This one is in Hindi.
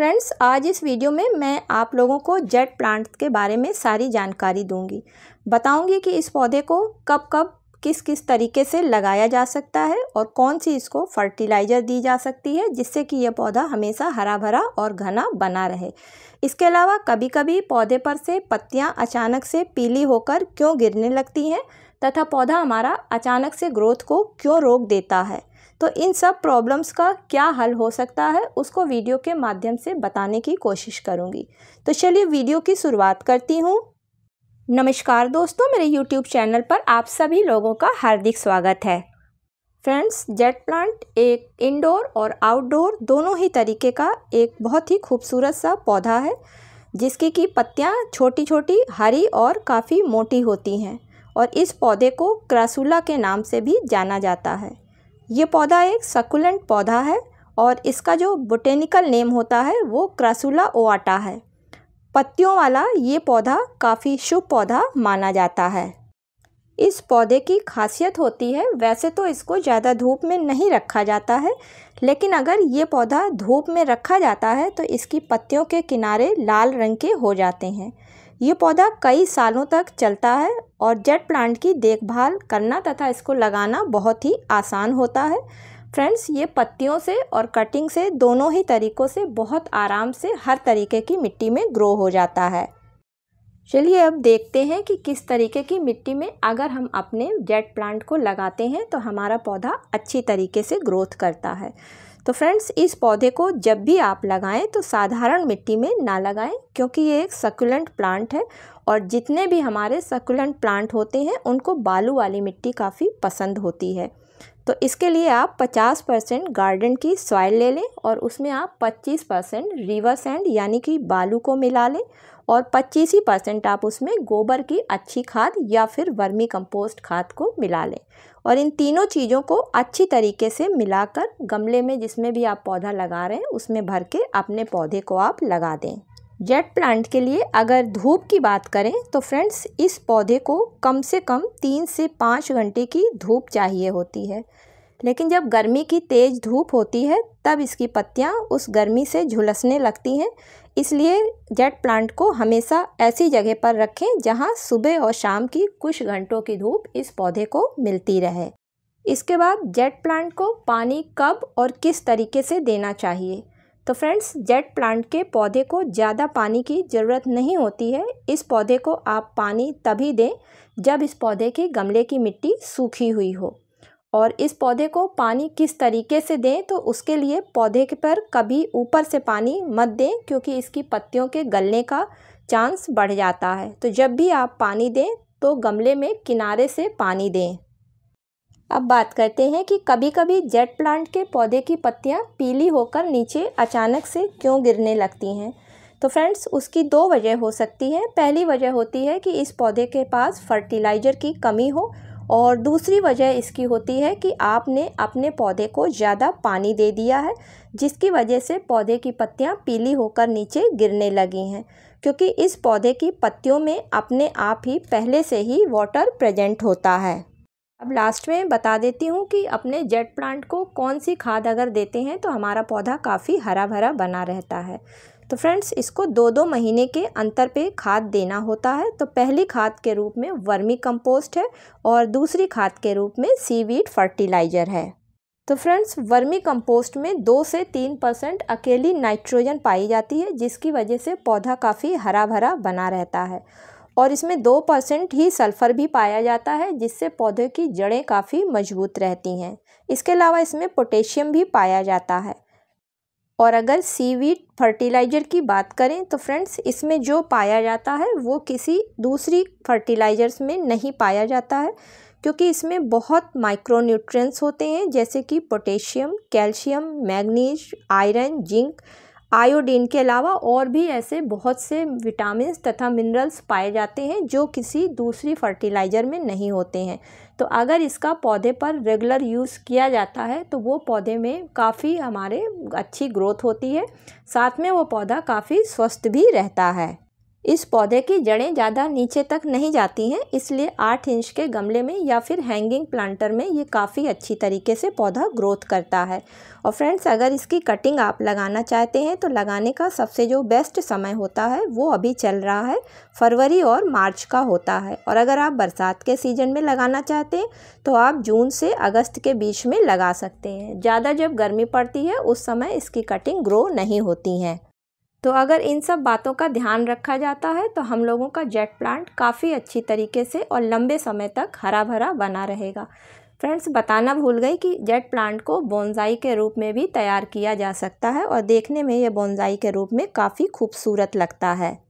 फ्रेंड्स आज इस वीडियो में मैं आप लोगों को जेट प्लांट के बारे में सारी जानकारी दूंगी बताऊंगी कि इस पौधे को कब कब किस किस तरीके से लगाया जा सकता है और कौन सी इसको फर्टिलाइज़र दी जा सकती है जिससे कि यह पौधा हमेशा हरा भरा और घना बना रहे इसके अलावा कभी कभी पौधे पर से पत्तियाँ अचानक से पीली होकर क्यों गिरने लगती हैं तथा पौधा हमारा अचानक से ग्रोथ को क्यों रोक देता है तो इन सब प्रॉब्लम्स का क्या हल हो सकता है उसको वीडियो के माध्यम से बताने की कोशिश करूँगी तो चलिए वीडियो की शुरुआत करती हूँ नमस्कार दोस्तों मेरे यूट्यूब चैनल पर आप सभी लोगों का हार्दिक स्वागत है फ्रेंड्स जेट प्लांट एक इंडोर और आउटडोर दोनों ही तरीके का एक बहुत ही खूबसूरत सा पौधा है जिसकी की पत्तियाँ छोटी छोटी हरी और काफ़ी मोटी होती हैं और इस पौधे को क्रासुला के नाम से भी जाना जाता है ये पौधा एक सकुलेंट पौधा है और इसका जो बोटेनिकल नेम होता है वो क्रासुला ओआटा है पत्तियों वाला ये पौधा काफ़ी शुभ पौधा माना जाता है इस पौधे की खासियत होती है वैसे तो इसको ज़्यादा धूप में नहीं रखा जाता है लेकिन अगर ये पौधा धूप में रखा जाता है तो इसकी पत्तियों के किनारे लाल रंग के हो जाते हैं ये पौधा कई सालों तक चलता है और जेट प्लांट की देखभाल करना तथा इसको लगाना बहुत ही आसान होता है फ्रेंड्स ये पत्तियों से और कटिंग से दोनों ही तरीक़ों से बहुत आराम से हर तरीके की मिट्टी में ग्रो हो जाता है चलिए अब देखते हैं कि किस तरीके की मिट्टी में अगर हम अपने जेट प्लांट को लगाते हैं तो हमारा पौधा अच्छी तरीके से ग्रोथ करता है तो फ्रेंड्स इस पौधे को जब भी आप लगाएं तो साधारण मिट्टी में ना लगाएं क्योंकि ये एक सकुलेंट प्लांट है और जितने भी हमारे सकुलेंट प्लांट होते हैं उनको बालू वाली मिट्टी काफ़ी पसंद होती है तो इसके लिए आप 50 परसेंट गार्डन की सॉइल ले लें और उसमें आप 25 परसेंट रिवर सैंड यानी कि बालू को मिला लें और 25 ही परसेंट आप उसमें गोबर की अच्छी खाद या फिर वर्मी कंपोस्ट खाद को मिला लें और इन तीनों चीज़ों को अच्छी तरीके से मिलाकर गमले में जिसमें भी आप पौधा लगा रहे हैं उसमें भर के अपने पौधे को आप लगा दें जेट प्लांट के लिए अगर धूप की बात करें तो फ्रेंड्स इस पौधे को कम से कम तीन से पाँच घंटे की धूप चाहिए होती है लेकिन जब गर्मी की तेज़ धूप होती है तब इसकी पत्तियाँ उस गर्मी से झुलसने लगती हैं इसलिए जेट प्लांट को हमेशा ऐसी जगह पर रखें जहाँ सुबह और शाम की कुछ घंटों की धूप इस पौधे को मिलती रहे इसके बाद जेट प्लांट को पानी कब और किस तरीके से देना चाहिए तो फ्रेंड्स जेट प्लांट के पौधे को ज़्यादा पानी की ज़रूरत नहीं होती है इस पौधे को आप पानी तभी दें जब इस पौधे के गमले की मिट्टी सूखी हुई हो और इस पौधे को पानी किस तरीके से दें तो उसके लिए पौधे के पर कभी ऊपर से पानी मत दें क्योंकि इसकी पत्तियों के गलने का चांस बढ़ जाता है तो जब भी आप पानी दें तो गमले में किनारे से पानी दें अब बात करते हैं कि कभी कभी जेट प्लांट के पौधे की पत्तियां पीली होकर नीचे अचानक से क्यों गिरने लगती हैं तो फ्रेंड्स उसकी दो वजह हो सकती है पहली वजह होती है कि इस पौधे के पास फर्टिलाइज़र की कमी हो और दूसरी वजह इसकी होती है कि आपने अपने पौधे को ज़्यादा पानी दे दिया है जिसकी वजह से पौधे की पत्तियां पीली होकर नीचे गिरने लगी हैं क्योंकि इस पौधे की पत्तियों में अपने आप ही पहले से ही वाटर प्रेजेंट होता है अब लास्ट में बता देती हूँ कि अपने जेट प्लांट को कौन सी खाद अगर देते हैं तो हमारा पौधा काफ़ी हरा भरा बना रहता है तो फ्रेंड्स इसको दो दो महीने के अंतर पे खाद देना होता है तो पहली खाद के रूप में वर्मी कंपोस्ट है और दूसरी खाद के रूप में सीवीड फर्टिलाइज़र है तो फ्रेंड्स वर्मी कंपोस्ट में दो से तीन परसेंट अकेली नाइट्रोजन पाई जाती है जिसकी वजह से पौधा काफ़ी हरा भरा बना रहता है और इसमें दो परसेंट ही सल्फ़र भी पाया जाता है जिससे पौधे की जड़ें काफ़ी मजबूत रहती हैं इसके अलावा इसमें पोटेशियम भी पाया जाता है और अगर सीवीड फर्टिलाइज़र की बात करें तो फ्रेंड्स इसमें जो पाया जाता है वो किसी दूसरी फर्टिलाइज़र्स में नहीं पाया जाता है क्योंकि इसमें बहुत माइक्रो होते हैं जैसे कि potassium calcium manganese iron zinc iodine के अलावा और भी ऐसे बहुत से विटामिन तथा मिनरल्स पाए जाते हैं जो किसी दूसरी फर्टिलाइज़र में नहीं होते हैं तो अगर इसका पौधे पर रेगुलर यूज़ किया जाता है तो वो पौधे में काफ़ी हमारे अच्छी ग्रोथ होती है साथ में वो पौधा काफ़ी स्वस्थ भी रहता है इस पौधे की जड़ें ज़्यादा नीचे तक नहीं जाती हैं इसलिए आठ इंच के गमले में या फिर हैंगिंग प्लांटर में ये काफ़ी अच्छी तरीके से पौधा ग्रोथ करता है और फ्रेंड्स अगर इसकी कटिंग आप लगाना चाहते हैं तो लगाने का सबसे जो बेस्ट समय होता है वो अभी चल रहा है फरवरी और मार्च का होता है और अगर आप बरसात के सीज़न में लगाना चाहते हैं तो आप जून से अगस्त के बीच में लगा सकते हैं ज़्यादा जब गर्मी पड़ती है उस समय इसकी कटिंग ग्रो नहीं होती हैं तो अगर इन सब बातों का ध्यान रखा जाता है तो हम लोगों का जेट प्लांट काफ़ी अच्छी तरीके से और लंबे समय तक हरा भरा बना रहेगा फ्रेंड्स बताना भूल गई कि जेट प्लांट को बोनजाई के रूप में भी तैयार किया जा सकता है और देखने में ये बोनजाई के रूप में काफ़ी खूबसूरत लगता है